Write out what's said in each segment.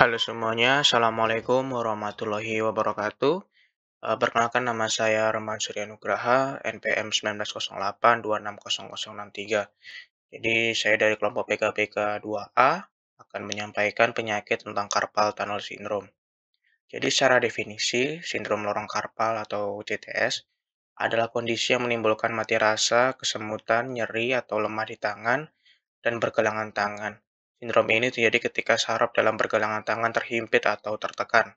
Halo semuanya, Assalamualaikum warahmatullahi wabarakatuh. Eh, perkenalkan nama saya Roman Surya Nugraha, NPM 1908-260063. Jadi saya dari kelompok PKPK 2A akan menyampaikan penyakit tentang carpal tunnel syndrome. Jadi secara definisi, sindrom lorong karpal atau CTS adalah kondisi yang menimbulkan mati rasa, kesemutan, nyeri atau lemah di tangan, dan bergelangan tangan Sindrom ini terjadi ketika saraf dalam pergelangan tangan terhimpit atau tertekan.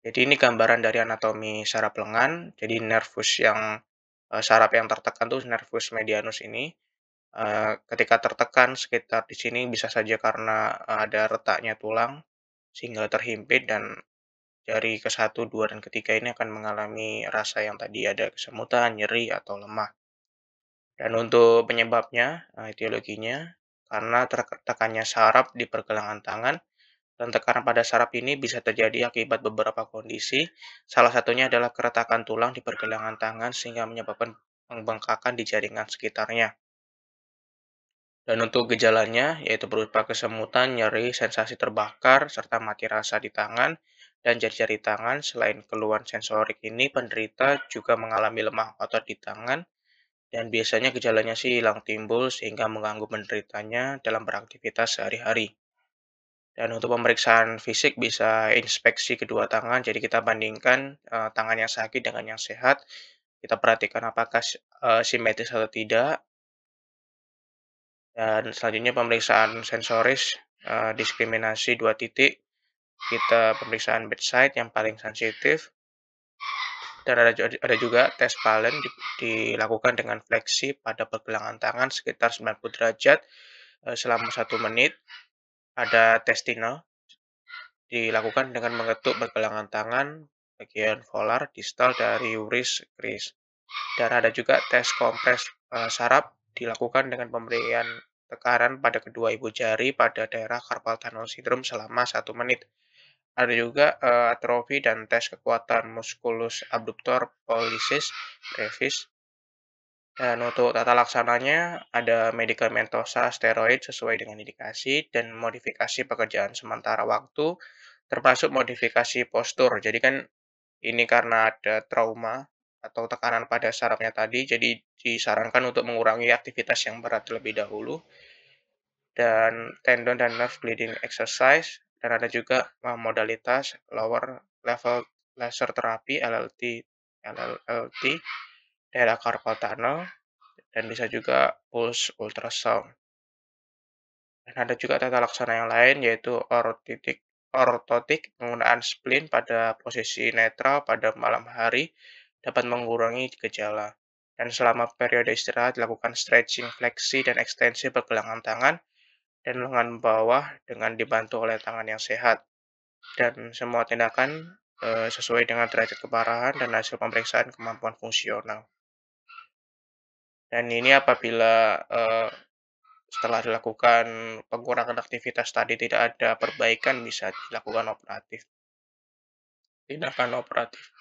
Jadi ini gambaran dari anatomi saraf lengan. Jadi nervus yang eh, saraf yang tertekan tuh nervus medianus ini eh, ketika tertekan sekitar di sini bisa saja karena eh, ada retaknya tulang sehingga terhimpit dan jari ke satu, dua, dan ketiga ini akan mengalami rasa yang tadi ada kesemutan, nyeri, atau lemah. Dan untuk penyebabnya, etiologinya, karena tertekannya saraf di pergelangan tangan dan tekanan pada saraf ini bisa terjadi akibat beberapa kondisi. Salah satunya adalah keretakan tulang di pergelangan tangan sehingga menyebabkan pembengkakan di jaringan sekitarnya. Dan untuk gejalanya, yaitu berupa kesemutan, nyeri, sensasi terbakar, serta mati rasa di tangan dan jari-jari tangan. Selain keluhan sensorik ini, penderita juga mengalami lemah otot di tangan, dan biasanya gejalanya sih hilang timbul sehingga mengganggu penderitanya dalam beraktivitas sehari-hari. Dan untuk pemeriksaan fisik bisa inspeksi kedua tangan, jadi kita bandingkan uh, tangan yang sakit dengan yang sehat. Kita perhatikan apakah uh, simetris atau tidak. Dan selanjutnya pemeriksaan sensoris, uh, diskriminasi dua titik. Kita pemeriksaan bedside yang paling sensitif dan ada, ada juga tes palen di, dilakukan dengan fleksi pada pergelangan tangan sekitar 90 derajat eh, selama satu menit. Ada tes tino dilakukan dengan mengetuk pergelangan tangan bagian volar distal dari uris kris. Dan ada juga tes kompres eh, saraf dilakukan dengan pemberian tekanan pada kedua ibu jari pada daerah carpal tunnel syndrome selama satu menit. Ada juga uh, atrofi dan tes kekuatan musculus abductor pollicis brevis. Dan untuk tata laksananya ada medical mentosa steroid sesuai dengan indikasi dan modifikasi pekerjaan sementara waktu termasuk modifikasi postur. Jadi kan ini karena ada trauma atau tekanan pada sarafnya tadi, jadi disarankan untuk mengurangi aktivitas yang berat terlebih dahulu. Dan tendon dan nerve bleeding exercise dan ada juga eh, modalitas lower level laser terapi LLT LLT daerah carpal tunnel dan bisa juga pulse ultrasound dan ada juga tata laksana yang lain yaitu ortotik, ortotik penggunaan spleen pada posisi netral pada malam hari dapat mengurangi gejala dan selama periode istirahat lakukan stretching, fleksi, dan ekstensi pergelangan tangan dan lengan bawah dengan dibantu oleh tangan yang sehat. Dan semua tindakan e, sesuai dengan derajat keparahan dan hasil pemeriksaan kemampuan fungsional. Dan ini apabila e, setelah dilakukan pengurangan aktivitas tadi tidak ada perbaikan bisa dilakukan operatif. Tindakan operatif.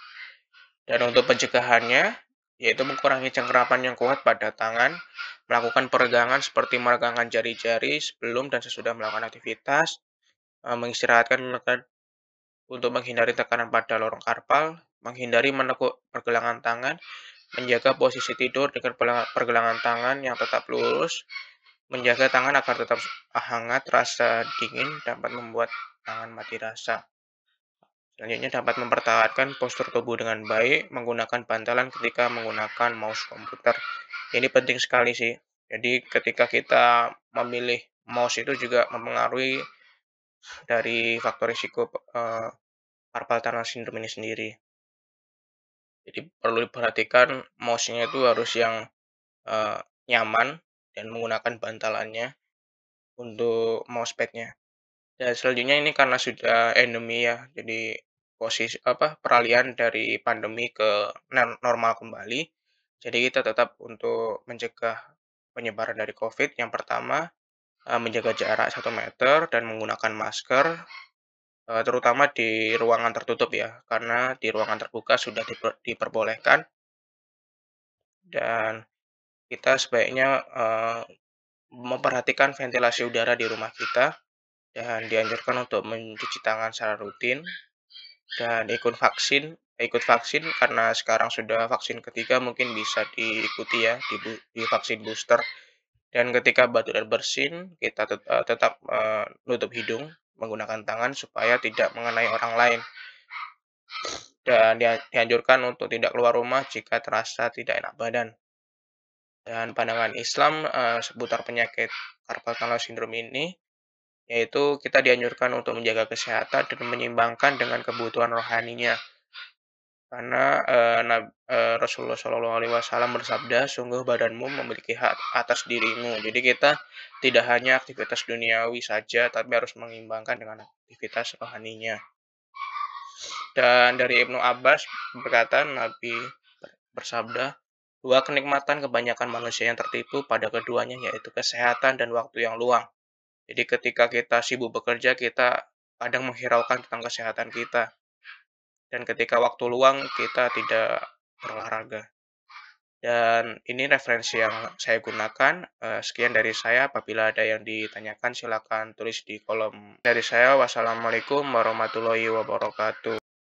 Dan untuk pencegahannya, yaitu mengurangi cengkerapan yang kuat pada tangan, melakukan peregangan seperti meregangkan jari-jari sebelum dan sesudah melakukan aktivitas, eh, mengistirahatkan untuk menghindari tekanan pada lorong karpal, menghindari menekuk pergelangan tangan, menjaga posisi tidur dengan pergelangan tangan yang tetap lurus, menjaga tangan agar tetap hangat, rasa dingin dapat membuat tangan mati rasa. Selanjutnya dapat mempertahankan postur tubuh dengan baik menggunakan bantalan ketika menggunakan mouse komputer. Ini penting sekali sih. Jadi ketika kita memilih mouse itu juga mempengaruhi dari faktor risiko uh, eh, tunnel syndrome ini sendiri. Jadi perlu diperhatikan mouse-nya itu harus yang uh, nyaman dan menggunakan bantalannya untuk mousepad-nya. Dan selanjutnya ini karena sudah endemi ya, jadi posisi apa peralihan dari pandemi ke normal kembali. Jadi kita tetap untuk mencegah penyebaran dari COVID yang pertama eh, menjaga jarak 1 meter dan menggunakan masker eh, terutama di ruangan tertutup ya karena di ruangan terbuka sudah diperbolehkan dan kita sebaiknya eh, memperhatikan ventilasi udara di rumah kita dan dianjurkan untuk mencuci tangan secara rutin dan ikut vaksin ikut vaksin karena sekarang sudah vaksin ketiga mungkin bisa diikuti ya di, di vaksin booster dan ketika batu dan bersin kita tet eh, tetap uh, hidung menggunakan tangan supaya tidak mengenai orang lain dan dianjurkan untuk tidak keluar rumah jika terasa tidak enak badan dan pandangan Islam uh, seputar penyakit carpal tunnel syndrome ini yaitu kita dianjurkan untuk menjaga kesehatan dan menyeimbangkan dengan kebutuhan rohaninya. Karena e, eh, Nabi, e, eh, Rasulullah Shallallahu Alaihi Wasallam bersabda, sungguh badanmu memiliki hak atas dirimu. Jadi kita tidak hanya aktivitas duniawi saja, tapi harus mengimbangkan dengan aktivitas rohaninya. Dan dari Ibnu Abbas berkata, Nabi bersabda, dua kenikmatan kebanyakan manusia yang tertipu pada keduanya yaitu kesehatan dan waktu yang luang. Jadi ketika kita sibuk bekerja, kita kadang menghiraukan tentang kesehatan kita. Dan ketika iya. waktu luang, kita tidak berolahraga. Dan ini referensi yang saya gunakan. Eh, sekian dari saya. Apabila ada yang ditanyakan, silakan tulis di kolom. Dari saya, wassalamualaikum warahmatullahi wabarakatuh.